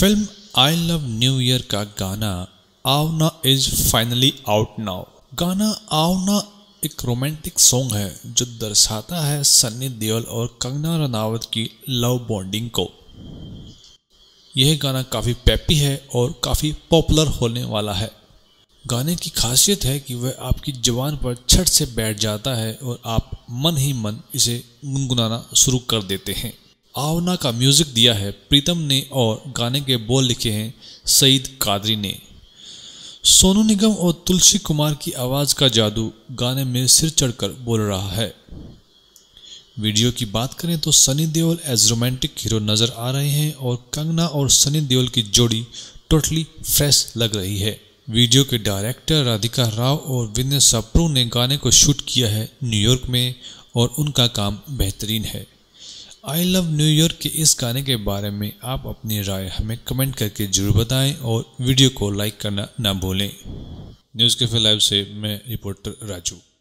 film I love New Year का गाना आवना इज फाइनली आउट नाउ गाना आवना एक रोमांटिक सॉन्ग है जो दर्शाता है सन्नी देओल और कंगना रनावत की लव बॉन्डिंग को यह गाना काफ़ी पैपी है और काफ़ी पॉपुलर होने वाला है गाने की खासियत है कि वह आपकी जबान पर छठ से बैठ जाता है और आप मन ही मन इसे गुनगुनाना शुरू कर देते हैं आवना का म्यूज़िक दिया है प्रीतम ने और गाने के बोल लिखे हैं सईद कादरी ने सोनू निगम और तुलसी कुमार की आवाज़ का जादू गाने में सिर चढ़कर बोल रहा है वीडियो की बात करें तो Sunny Deol as romantic hero नज़र आ रहे हैं और कंगना और सनी देओल की जोड़ी टोटली फ्रेश लग रही है वीडियो के डायरेक्टर राधिका राव और विनय सप्रू ने गाने को शूट किया है न्यूयॉर्क में और उनका काम बेहतरीन है आई लव न्यूयॉर्क के इस गाने के बारे में आप अपनी राय हमें कमेंट करके जरूर बताएं और वीडियो को लाइक करना ना भूलें न्यूज़ के फिलहाल से मैं रिपोर्टर राजू